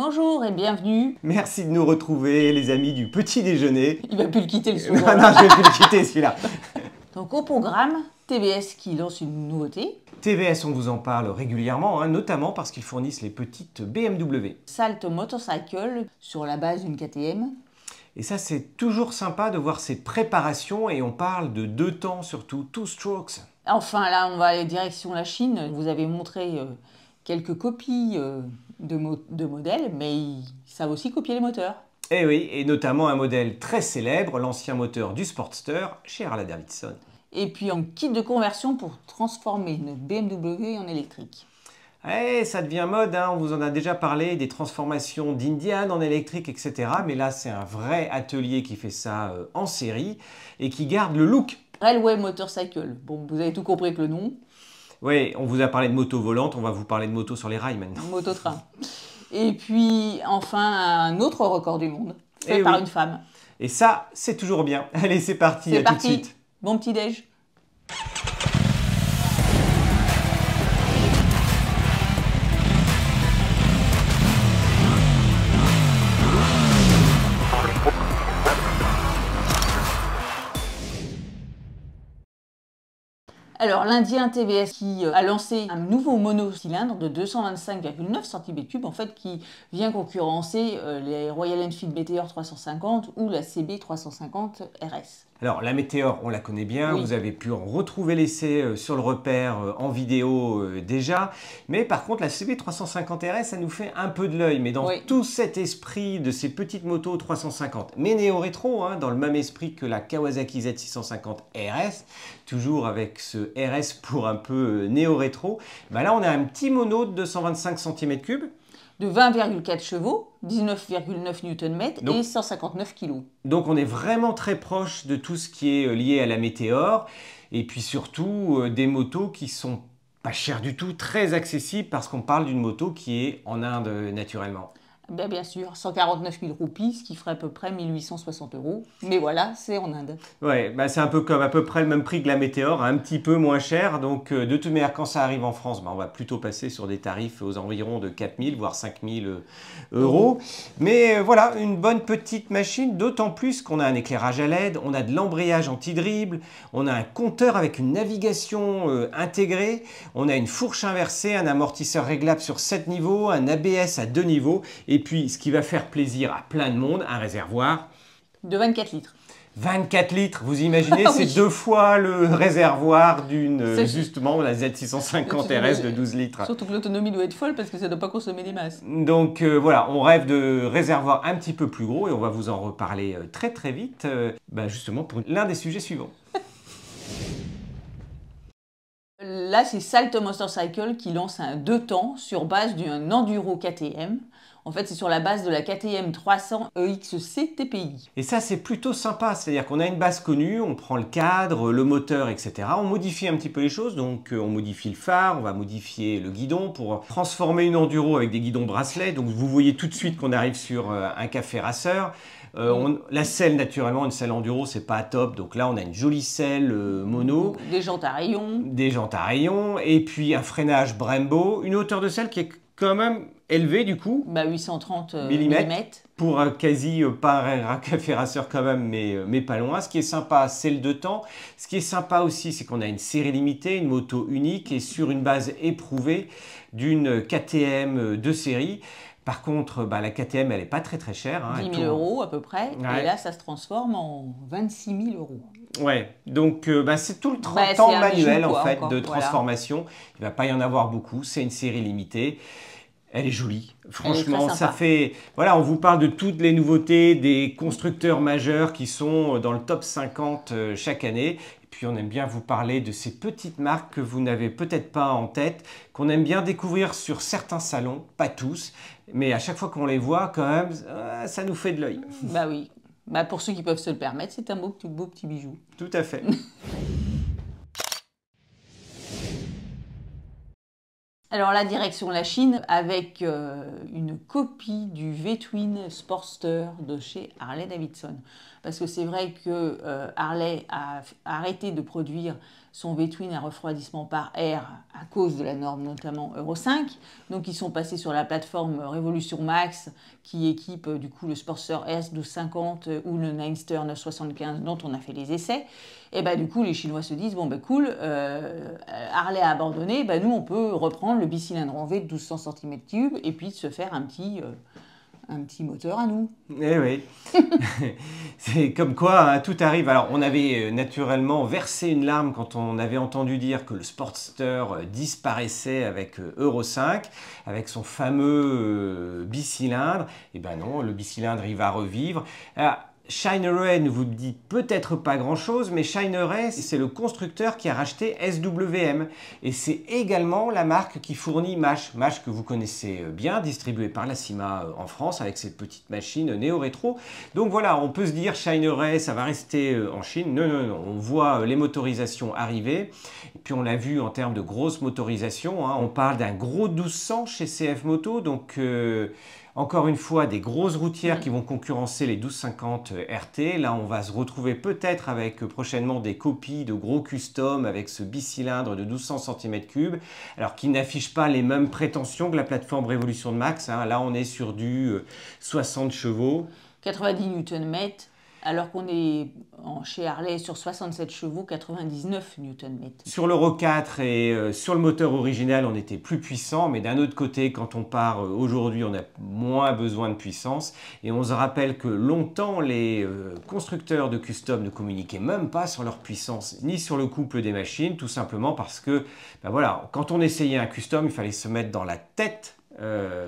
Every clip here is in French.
Bonjour et bienvenue. Merci de nous retrouver, les amis du petit déjeuner. Il va plus le quitter le euh, soir. non, non, je vais plus le quitter celui-là. Donc au programme, TBS qui lance une nouveauté. TVS, on vous en parle régulièrement, hein, notamment parce qu'ils fournissent les petites BMW. Salt Motorcycle sur la base d'une KTM. Et ça, c'est toujours sympa de voir ces préparations et on parle de deux temps surtout, two strokes. Enfin, là, on va aller direction la Chine. Vous avez montré euh, quelques copies euh, de, modèles, mais ça savent aussi copier les moteurs. Eh oui, et notamment un modèle très célèbre, l'ancien moteur du Sportster chez Harley Davidson. Et puis en kit de conversion pour transformer une BMW en électrique. Eh, ça devient mode, hein. on vous en a déjà parlé, des transformations d'Indian en électrique, etc. Mais là, c'est un vrai atelier qui fait ça euh, en série et qui garde le look. Railway Motorcycle. Bon, vous avez tout compris avec le nom. Oui, on vous a parlé de moto volante, on va vous parler de moto sur les rails maintenant. Moto-train. Et puis, enfin, un autre record du monde, fait eh par une femme. Et ça, c'est toujours bien. Allez, c'est parti, à tout de suite. Bon petit déj. Alors, l'Indien TVS qui euh, a lancé un nouveau monocylindre de 225,9 cm3, en fait, qui vient concurrencer euh, les Royal Enfield Meteor 350 ou la CB 350 RS. Alors, la Meteor, on la connaît bien, vous avez pu retrouver l'essai euh, sur le repère en vidéo déjà, mais par contre, la CB350RS, ça nous fait un peu de l'œil, mais dans tout cet esprit de ces petites motos 350, mais néo-rétro, hein, dans le même esprit que la Kawasaki Z650RS, toujours avec ce RS pour un peu euh, néo-rétro, bah là on a un petit mono de 225 cm3 de 20,4 chevaux, 19,9 newton-mètres et 159 kg. Donc on est vraiment très proche de tout ce qui est euh, lié à la météore et puis surtout euh, des motos qui sont pas chères du tout, très accessibles parce qu'on parle d'une moto qui est en Inde naturellement. Ben, bien sûr, 149 000 roupies, ce qui ferait à peu près 1860 euros. Mais voilà, c'est en Inde. Ouais, ben, c'est un peu comme à peu près le même prix que la météore, un petit peu moins cher. Donc euh, de toute manière, quand ça arrive en France, ben, on va plutôt passer sur des tarifs aux environs de 4 000, voire 5 000 euh, euros. Mais euh, voilà, une bonne petite machine, d'autant plus qu'on a un éclairage à LED, on a de l'embrayage anti-dribble, on a un compteur avec une navigation intégrée, on a une fourche inversée, un amortisseur réglable sur 7 niveaux, un ABS à 2 niveaux. Et et puis, ce qui va faire plaisir à plein de monde, un réservoir. De 24 litres. 24 litres, vous imaginez, ah c'est deux fois le réservoir d'une, justement, la Z650 RS de 12 litres. Surtout que l'autonomie doit être folle parce que ça ne doit pas consommer des masses. Donc euh, voilà, on rêve de réservoirs un petit peu plus gros et on va vous en reparler euh, très très vite, euh, bah, justement pour l'un des sujets suivants. Là, c'est Salt Motorcycle qui lance un deux temps sur base d'un enduro KTM. En fait, c'est sur la base de la KTM 300 EXC TPI. Et ça, c'est plutôt sympa. C'est-à-dire qu'on a une base connue, on prend le cadre, le moteur, etc. On modifie un petit peu les choses. Donc, euh, on modifie le phare, on va modifier le guidon pour transformer une enduro avec des guidons bracelets. Donc, vous voyez tout de suite qu'on arrive sur euh, un café rasseur. Euh, la selle, naturellement, une selle enduro, c'est pas top. Donc là, on a une jolie selle euh, mono. Des jantes à rayons. Des jantes à rayons. Et puis un freinage Brembo. Une hauteur de selle qui est quand même élevée, du coup. 830 bah, euh, mm. Pour un quasi pas un café quand même, mais, mais pas loin. Ce qui est sympa, c'est le de temps. Ce qui est sympa aussi, c'est qu'on a une série limitée, une moto unique et sur une base éprouvée d'une KTM de série. Par contre, bah, la KTM, elle n'est pas très très chère. 10 hein, 000 euros à peu près. Et là, ça se transforme en 26 000 euros. Ouais, donc euh, bah, c'est tout le 30 bah, manuel en fait de transformation. Il ne va pas y en avoir beaucoup. C'est une série limitée. Elle est jolie. Franchement, ça fait. Voilà, on vous parle de toutes les nouveautés des constructeurs majeurs qui sont dans le top 50 euh, chaque année puis on aime bien vous parler de ces petites marques que vous n'avez peut-être pas en tête, qu'on aime bien découvrir sur certains salons, pas tous, mais à chaque fois qu'on les voit, quand même, euh, ça nous fait de l'œil. Bah oui. Bah pour ceux qui peuvent se le permettre, c'est un beau, beau petit bijou. Tout à fait. Alors la direction la Chine avec euh, une copie du V-Twin Sportster de chez Harley Davidson. Parce que c'est vrai que euh, Harley a arrêté de produire sont twin à refroidissement par air à cause de la norme notamment Euro 5. Donc ils sont passés sur la plateforme Révolution Max qui équipe euh, du coup le Sportster S1250 euh, ou le Ninester 975 dont on a fait les essais. Et bah du coup les Chinois se disent bon bah cool, euh, Harley a abandonné, bah nous on peut reprendre le bicylindre en V de 1200 cm3 et puis se faire un petit, un petit moteur à nous. Eh oui, c'est comme quoi hein, tout arrive. Alors on avait euh, naturellement versé une larme quand on avait entendu dire que le Sportster euh, disparaissait avec euh, Euro 5, avec son fameux bicylindre. Et eh ben non, le bicylindre il va revivre. Ah, Shineray ne vous dit peut-être pas grand-chose, mais Shineray, c'est le constructeur qui a racheté SWM. Et c'est également la marque qui fournit MASH. MASH que vous connaissez euh, bien, distribué par la CIMA euh, en France avec cette petite machine néo-rétro. Donc voilà, on peut se dire Shineray, ça va rester euh, en Chine. Non, non, non, on voit les motorisations arriver. Et puis on l'a vu en termes de grosses motorisations. Hein. On parle d'un gros 1200 chez CF Moto, donc... Encore une fois, des grosses routières qui vont concurrencer les 1250 RT. Là, on va se retrouver peut-être avec euh, prochainement des copies de gros custom avec ce bicylindre de 1200 cm3, alors qui n'affiche pas les mêmes prétentions que la plateforme Révolution de Max. Hein. Là, on est sur du 60 euh, chevaux. 90 Nm alors qu'on est chez Harley sur 67 chevaux, 99 Nm. Sur l'Euro 4 et euh, sur le moteur original, on était plus puissant, mais d'un autre côté, quand on part euh, aujourd'hui, on a moins besoin de puissance. Et on se rappelle que longtemps, les euh, constructeurs de custom ne communiquaient même pas sur leur puissance, ni sur le couple des machines, tout simplement parce que, ben voilà, quand on essayait un custom, il fallait se mettre dans la tête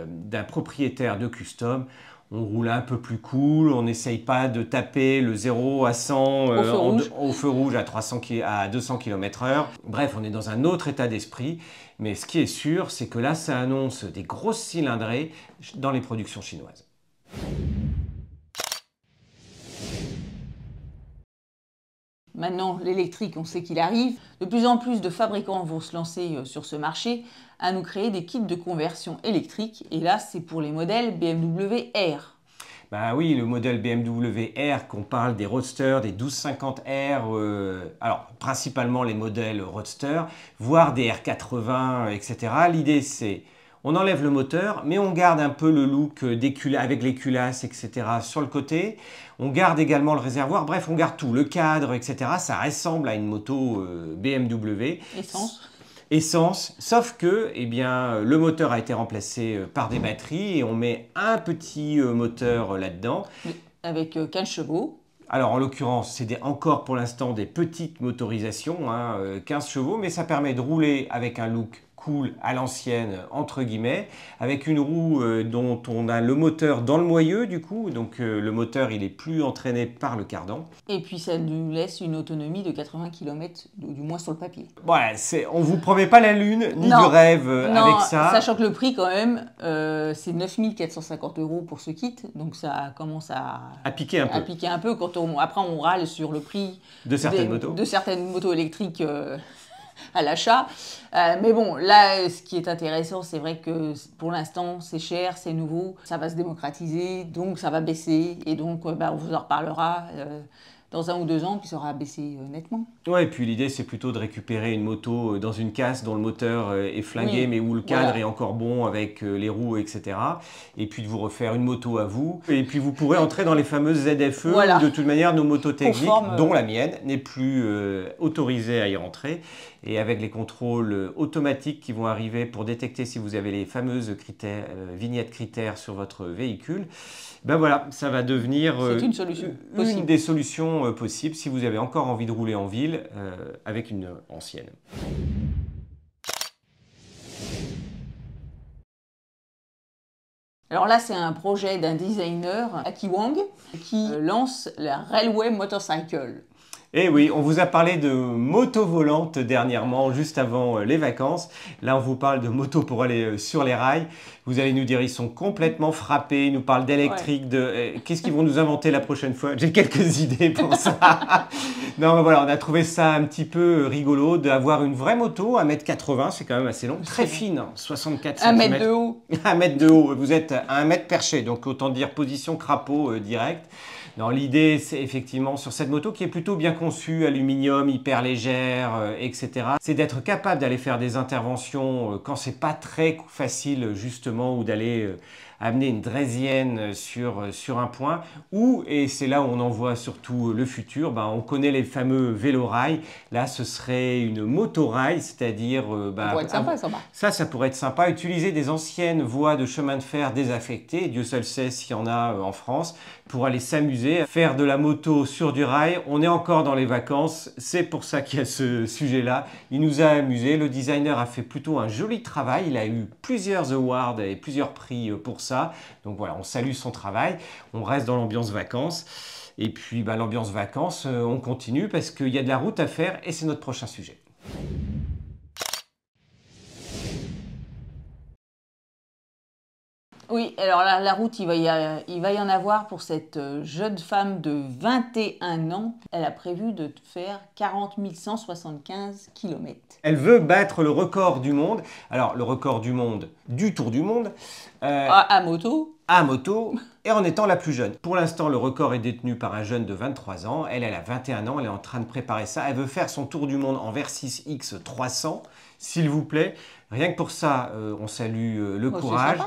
d'un propriétaire de custom on roule un peu plus cool, on n'essaye pas de taper le 0 à 100 euh, au, feu rouge à, 300, à 200 km/h. Bref, on est dans un autre état d'esprit. Mais ce qui est sûr, c'est que là, ça annonce des grosses cylindrées dans les productions chinoises. Maintenant, l'électrique, on sait qu'il arrive. De plus en plus de fabricants vont se lancer euh, sur ce marché à nous créer des kits de conversion électrique. Et là, c'est pour les modèles BMW R. Bah oui, le modèle BMW R qu'on parle des Roadster, des 1250R, euh, alors principalement les modèles Roadster, voire des R80, etc. L'idée c'est on enlève le moteur, mais on garde un peu le look euh, avec les culasses, etc. sur le côté. On garde également le réservoir. Bref, on garde tout, le cadre, etc. Ça ressemble à une moto euh, BMW. Essence essence, sauf que eh bien, euh, le moteur a été remplacé par des batteries et on met un petit moteur là-dedans. Avec 15 chevaux. Alors en l'occurrence, c'est encore pour l'instant des petites motorisations, 15 hein, chevaux, mais ça permet de rouler avec un look cool à l'ancienne, entre guillemets, avec une roue euh, dont on a le moteur dans le moyeu du coup, donc euh, le moteur il est plus entraîné par le cardan. Et puis ça nous laisse une autonomie de 80 km, du moins sur le papier. Voilà, on vous promet pas la lune, ni du de rêve euh, avec ça. Sachant que le prix quand même, c'est 9450 euros pour ce kit, donc ça commence à, piquer, un peu. quand on, après on râle sur le prix de certaines, motos. De certaines motos électriques à l'achat. Euh, mais bon, là, ce qui est intéressant, c'est vrai que pour l'instant, c'est cher, c'est nouveau, ça va se démocratiser, donc ça va baisser, et donc euh, bah, on vous en reparlera. Euh, dans un ou deux ans, puis ça aura baissé euh, nettement. Ouais, et puis l'idée, c'est plutôt de récupérer une moto euh, dans une casse dont le moteur euh, est flingué, mais où le cadre est encore bon avec les roues, etc. Et puis de vous refaire une moto à vous. Et puis vous pourrez entrer dans les fameuses ZFE, de toute manière, nos motos techniques, dont la mienne, n'est plus autorisée à y rentrer. Et avec les contrôles automatiques qui vont arriver pour détecter si vous avez les fameuses critères, vignettes critères sur votre véhicule, ben voilà, ça va devenir une, solution une des solutions euh, possible si vous avez encore envie de rouler en ville euh, avec une ancienne. Alors là, c'est un projet d'un designer, Aki Wang, qui euh, lance la Railway Motorcycle. Eh oui, on vous a parlé de moto volante dernièrement, juste avant euh, les vacances. Là, on vous parle de moto pour aller euh, sur les rails. Vous allez nous dire, ils sont complètement frappés. Ils nous parlent d'électrique, de. Euh, qu'est-ce qu'ils vont nous inventer la prochaine fois J'ai quelques idées pour ça. non, mais voilà, on a trouvé ça un petit peu rigolo d'avoir une vraie moto, 1m80, c'est quand même assez long, très fine, 64 cm. 1m de haut. 1m de haut. Vous êtes à 1m perché, donc autant dire position crapaud direct. Non, l'idée, c'est effectivement sur cette moto qui est plutôt bien conçue, aluminium, hyper légère, euh, etc. C'est d'être capable d'aller faire des interventions euh, quand c'est pas très facile, justement, ou d'aller euh, amener une draisienne euh, sur, euh, sur un point, ou, et c'est là où on en voit surtout euh, le futur, ben, on connaît les fameux vélorails, là ce serait une motorail, c'est-à-dire... Ben, ça, sympa, sympa. ça, ça pourrait être sympa. Utiliser des anciennes voies de chemin de fer désaffectées, Dieu seul sait s'il y en a en France, pour aller s'amuser, faire de la moto sur du rail. On est encore dans les vacances, c'est pour ça qu'il y a ce sujet-là. Il nous a amusés, le designer a fait plutôt un joli travail, il a eu plusieurs awards et plusieurs prix pour ça. Donc voilà, on salue son travail, on reste dans l'ambiance vacances. Et puis bah, l'ambiance vacances, euh, on continue parce qu'il y a de la route à faire et c'est notre prochain sujet. Oui, alors la route, il va, y va y en avoir pour cette euh, jeune femme de 21 ans. Elle a prévu de faire 40 175 km. Elle veut battre le record du monde. Alors, le record du monde, du Tour du Monde. Euh, ah, à moto. À moto et en étant la plus jeune. Pour l'instant, le record est détenu par un jeune de 23 ans. Elle, elle a 21 ans, elle est en train de préparer ça. Elle veut faire son tour du monde en Versys X 300, s'il vous plaît. Rien que pour ça, euh, on salue euh, le oh, courage.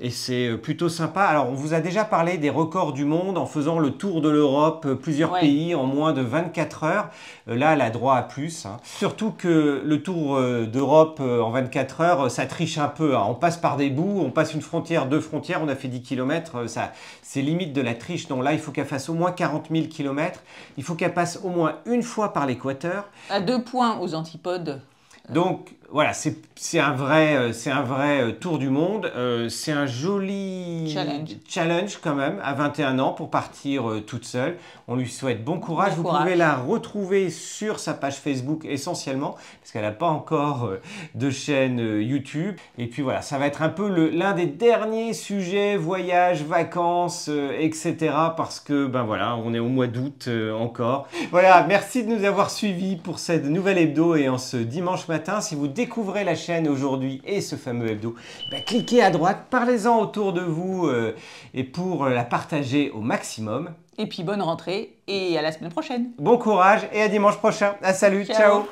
Et c'est euh, plutôt sympa. Alors, on vous a déjà parlé des records du monde en faisant le tour de l'Europe, plusieurs pays en moins de 24 heures. là, elle a droit à plus. Hein. Surtout que le tour d'Europe en 24 heures, ça triche un peu. Hein. On passe par des bouts, on passe une frontière, deux frontières, on a fait 10 km. Ça, c'est limite de la triche. Donc là, il faut qu'elle fasse au moins 40 000 km. Il faut qu'elle passe au moins une fois par l'équateur. À deux points aux antipodes donc voilà, c'est un vrai, c'est un vrai euh, euh, tour du monde. Euh, c'est un joli challenge. challenge. quand même à 21 ans pour partir toute seule. On lui souhaite bon courage. Vous pouvez la retrouver sur sa page Facebook essentiellement parce qu'elle n'a pas encore de chaîne YouTube. Et puis voilà, ça va être un peu l'un des derniers sujets voyages, vacances, etc. Parce que ben voilà, on est au mois d'août encore. Voilà, merci de nous avoir suivis pour cette nouvelle hebdo et en ce dimanche matin si vous découvrez la chaîne aujourd'hui et ce fameux hebdo, ben, cliquez à droite, parlez-en autour de vous euh, et pour la partager au maximum. Et puis bonne rentrée et à la semaine prochaine. Bon courage et à dimanche prochain. À ah, salut, ciao.